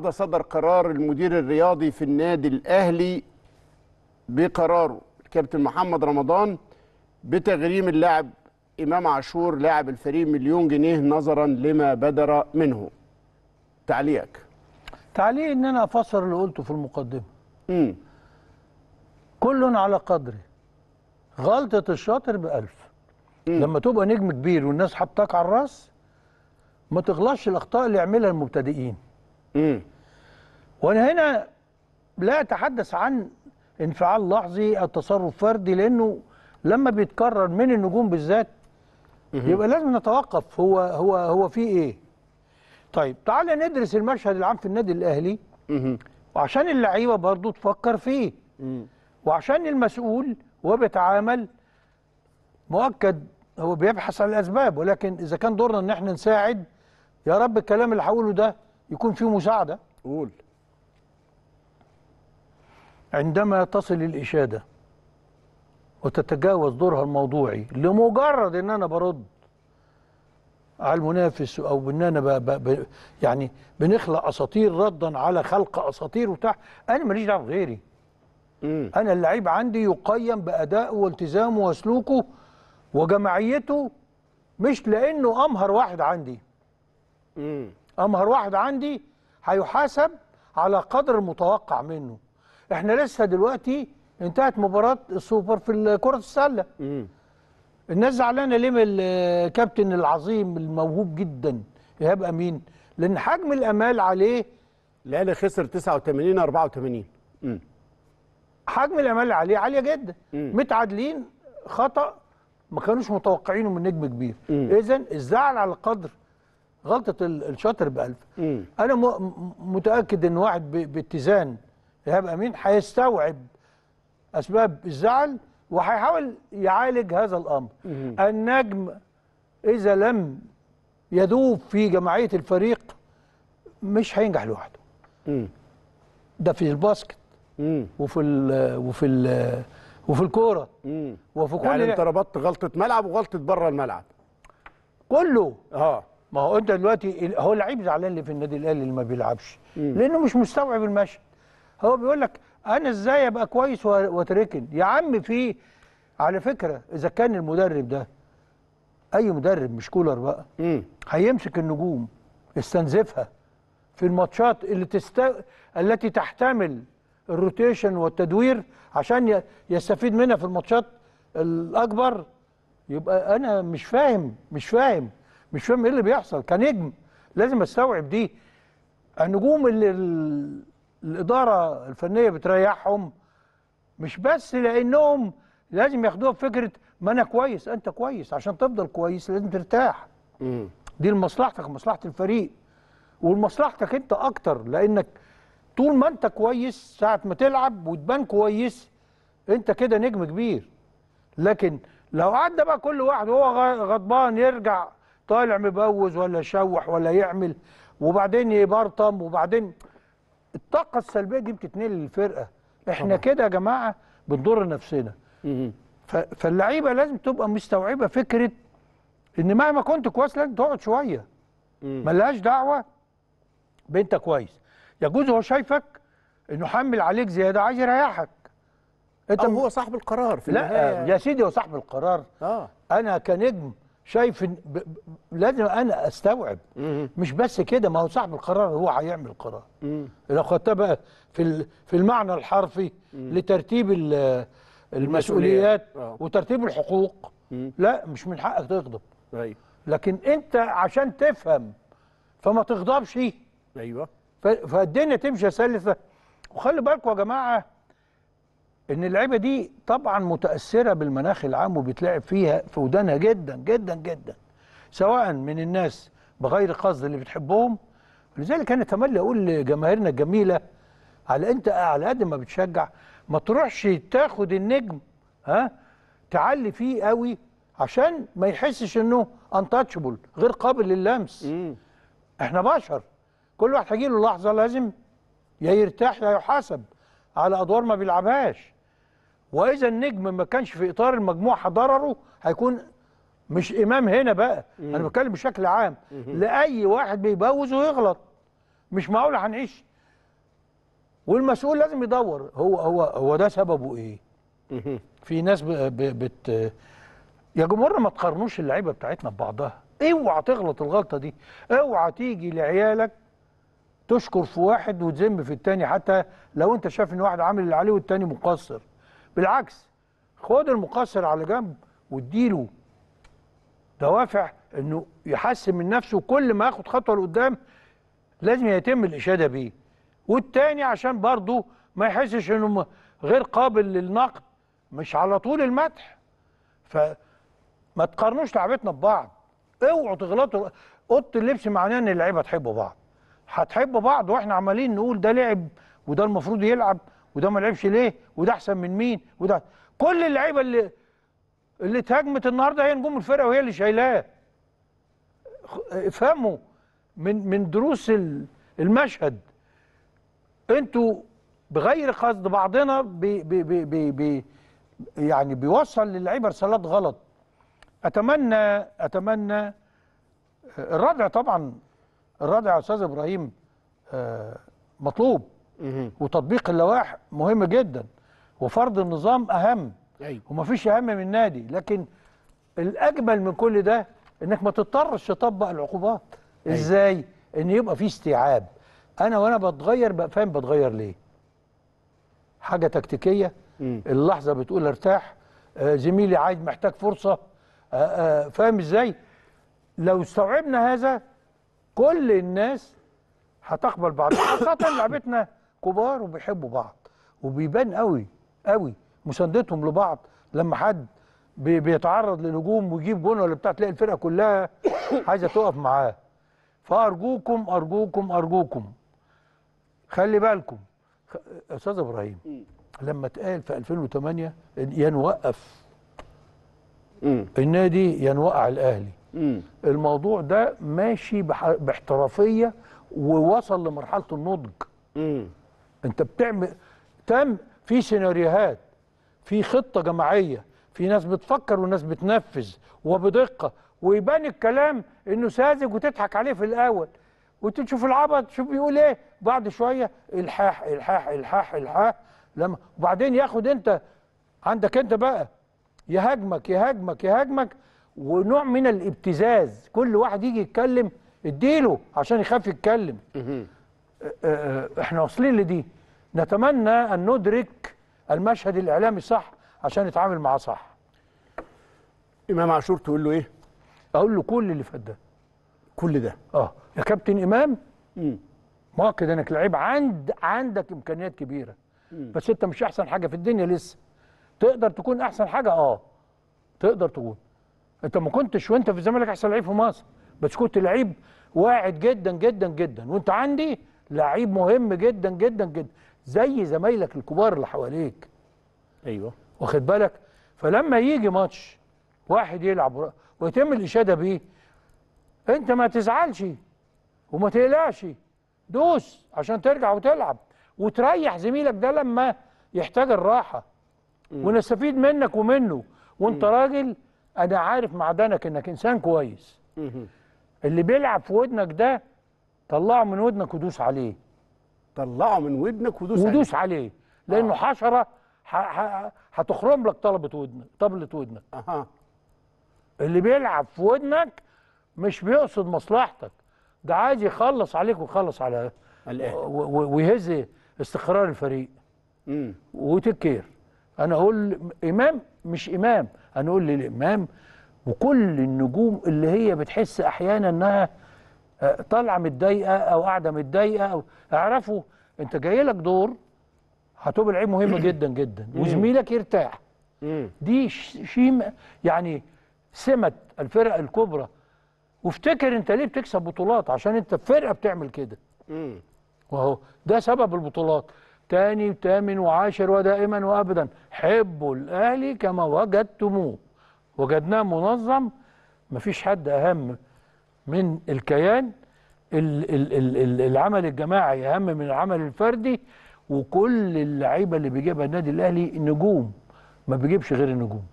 النهارده صدر قرار المدير الرياضي في النادي الاهلي بقراره الكابتن محمد رمضان بتغريم اللاعب امام عاشور لاعب الفريق مليون جنيه نظرا لما بدر منه تعليقك تعليق ان انا افسر اللي قلته في المقدمه امم كل على قدره غلطه الشاطر بألف مم. لما تبقى نجم كبير والناس حطاك على الراس ما تغلطش الاخطاء اللي يعملها المبتدئين امم وانا هنا لا اتحدث عن انفعال لحظي او تصرف فردي لانه لما بيتكرر من النجوم بالذات يبقى لازم نتوقف هو هو هو في ايه طيب تعال ندرس المشهد العام في النادي الاهلي وعشان اللعيبه برضو تفكر فيه وعشان المسؤول وهو بيتعامل مؤكد هو بيبحث عن الاسباب ولكن اذا كان دورنا ان احنا نساعد يا رب الكلام اللي هقوله ده يكون فيه مساعده قول عندما تصل الإشادة وتتجاوز دورها الموضوعي لمجرد ان انا برد على المنافس او ان انا ب ب يعني بنخلق اساطير ردا على خلق اساطير وبتاع انا ماليش دعوه غيري انا اللعيب عندي يقيم بادائه والتزامه وسلوكه وجماعيته مش لانه امهر واحد عندي امهر واحد عندي هيحاسب على قدر المتوقع منه احنا لسه دلوقتي انتهت مباراه السوبر في كره السله الناس زعلانه ليه من الكابتن العظيم الموهوب جدا ايهاب امين لان حجم الامال عليه الاهلي خسر 89 84 امم حجم الامال عليه عاليه جدا متعادلين خطا ما كانوش متوقعينه من نجم كبير اذا الزعل على قدر غلطه الشاطر بألف مم. انا متاكد ان واحد باتزان ايهاب امين هيستوعب اسباب الزعل وهيحاول يعالج هذا الامر النجم اذا لم يذوب في جماعيه الفريق مش هينجح لوحده ده في الباسكت وفي الـ وفي الـ وفي الكوره وفي كل يعني انت ربطت غلطه ملعب وغلطه بره الملعب كله اه ما هو انت دلوقتي هو لعيب زعلان اللي في النادي الاهلي اللي ما بيلعبش لانه مش مستوعب المشهد هو بيقول لك انا ازاي ابقى كويس واتركن يا عم في على فكره اذا كان المدرب ده اي مدرب مش كولر بقى هيمسك النجوم يستنزفها في الماتشات اللي تست... التي تحتمل الروتيشن والتدوير عشان يستفيد منها في الماتشات الاكبر يبقى انا مش فاهم مش فاهم مش فاهم ايه اللي بيحصل كنجم لازم استوعب دي النجوم اللي الاداره الفنيه بتريحهم مش بس لانهم لازم ياخدوها بفكره ما انا كويس انت كويس عشان تفضل كويس لازم ترتاح دي لمصلحتك مصلحه الفريق ولمصلحتك انت اكتر لانك طول ما انت كويس ساعه ما تلعب وتبان كويس انت كده نجم كبير لكن لو عدى بقى كل واحد وهو غضبان يرجع طالع مبوز ولا يشوح ولا يعمل وبعدين يبرطم وبعدين الطاقه السلبيه دي بتتنقل للفرقه احنا كده يا جماعه بنضر نفسنا فاللعيبه لازم تبقى مستوعبه فكره ان مهما كنت كويس لازم تقعد شويه ملهاش دعوه بانت كويس يجوز هو شايفك انه حمل عليك زياده عايز يريحك انت أو هو صاحب القرار في لا يا سيدي هو صاحب القرار اه انا كنجم شايف لازم انا استوعب مش بس كده ما هو صاحب القرار هو هيعمل قرار لو خدتها بقى في في المعنى الحرفي لترتيب المسؤوليات آه. وترتيب الحقوق لا مش من حقك تغضب ايوه لكن انت عشان تفهم فما تغضبش ايوه فالدنيا تمشي سلسه وخلي بالكم يا جماعه ان اللعيبه دي طبعا متاثره بالمناخ العام وبيتلعب فيها في ودانها جدا جدا جدا سواء من الناس بغير قصد اللي بتحبهم لذلك انا اتمنى اقول لجماهيرنا الجميله على انت على قد ما بتشجع ما تروحش تاخد النجم ها تعلي فيه قوي عشان ما يحسش انه انتاتشبل غير قابل للمس مم. احنا بشر كل واحد هيجي له لحظه لازم يا يرتاح يا يحاسب على ادوار ما بيلعبهاش واذا النجم ما كانش في اطار المجموعه ضرره هيكون مش امام هنا بقى مم. انا بتكلم بشكل عام مم. لاي واحد بيبوظ ويغلط مش معقول هنعيش والمسؤول لازم يدور هو هو هو ده سببه ايه مم. في ناس ب ب بت يا جمهورنا ما تقارنوش اللعيبه بتاعتنا ببعضها اوعى تغلط الغلطه دي اوعى تيجي لعيالك تشكر في واحد وتذم في التاني حتى لو انت شايف ان واحد عامل اللي عليه والتاني مقصر بالعكس خد المقصر على جنب واديله دوافع انه يحسن من نفسه كل ما ياخد خطوه لقدام لازم يتم الاشاده بيه والتاني عشان برضه ما يحسش انه غير قابل للنقد مش على طول المدح فما تقارنوش لعبتنا ببعض اوعوا تغلطوا اوضه اللبس معناه ان اللعيبه تحبوا بعض هتحبوا بعض واحنا عمالين نقول ده لعب وده المفروض يلعب وده ما لعبش ليه وده احسن من مين وده كل اللعيبه اللي اللي اتهاجمت النهارده هي نجوم الفرقه وهي اللي شايلاه افهموا من من دروس المشهد انتوا بغير قصد بعضنا بي بي بي بي بي يعني بيوصل للعيبه رسالات غلط اتمنى اتمنى الردع طبعا الردع يا استاذ ابراهيم آه، مطلوب وتطبيق اللوائح مهم جدا وفرض النظام اهم أيوة. ومفيش اهم من النادي لكن الاجمل من كل ده انك ما تضطرش تطبق العقوبات أيوة. ازاي ان يبقى في استيعاب انا وانا بتغير بقى فاهم بتغير ليه حاجه تكتيكيه اللحظه بتقول ارتاح آه زميلي عايز محتاج فرصه آه آه فاهم ازاي لو استوعبنا هذا كل الناس هتقبل بعض خاصه لعبتنا كبار وبيحبوا بعض وبيبان قوي قوي مساندتهم لبعض لما حد بيتعرض للهجوم ويجيب جون ولا بتاع تلاقي الفرقه كلها عايزه تقف معاه فارجوكم ارجوكم ارجوكم خلي بالكم استاذ ابراهيم لما اتقال في 2008 يا نوقف النادي يا نوقع الاهلي الموضوع ده ماشي باحترافيه ووصل لمرحله النضج انت بتعمل تم في سيناريوهات في خطه جماعيه في ناس بتفكر وناس بتنفذ وبدقه ويبان الكلام انه ساذج وتضحك عليه في الاول وتشوف العبط تشوف بيقول ايه بعد شويه الحاح الحاح الحاح الحاح لما وبعدين ياخد انت عندك انت بقى يهاجمك يهاجمك يهاجمك ونوع من الابتزاز كل واحد يجي يتكلم اديله عشان يخاف يتكلم احنا واصلين لدي نتمنى ان ندرك المشهد الاعلامي صح عشان نتعامل معاه صح امام عاشور تقول له ايه اقول له كل اللي فات ده كل ده اه يا كابتن امام امم مؤكد انك لعيب عند عندك امكانيات كبيره مم. بس انت مش احسن حاجه في الدنيا لسه تقدر تكون احسن حاجه اه تقدر تكون انت ما كنتش وانت في الزمالك احسن لعيب في مصر بس كنت لعيب واعد جدا جدا جدا وانت عندي لعيب مهم جدا جدا جدا زي زمايلك الكبار اللي حواليك ايوه واخد بالك فلما يجي ماتش واحد يلعب ويتم الاشاده بيه انت ما تزعلش وما تقلقش دوس عشان ترجع وتلعب وتريح زميلك ده لما يحتاج الراحه م. ونستفيد منك ومنه وانت م. راجل انا عارف معدنك انك انسان كويس م. اللي بيلعب في ودنك ده طلعه من ودنك ودوس عليه طلعه من ودنك ودوس عليه ودوس عليه, عليه. لانه آه. حشره هتخرم لك طلبه ودنك طبله ودنك اها اللي بيلعب في ودنك مش بيقصد مصلحتك ده عايز يخلص عليك ويخلص على الاهلي ويهز استقرار الفريق امم وتكير انا اقول امام مش امام انا اقول للامام وكل النجوم اللي هي بتحس احيانا انها طالعه متضايقه او قاعده متضايقه او اعرفوا انت جاي لك دور هتوب العيب مهم جدا جدا وزميلك يرتاح دي شيم يعني سمه الفرق الكبرى وافتكر انت ليه بتكسب بطولات عشان انت فرقه بتعمل كده وهو ده سبب البطولات تاني وتامن وعاشر ودائما وابدا حبوا الاهلي كما وجدتموه وجدناه منظم مفيش حد اهم من الكيان العمل الجماعي اهم من العمل الفردي وكل اللعيبه اللي بيجيبها النادي الاهلي نجوم ما بيجيبش غير النجوم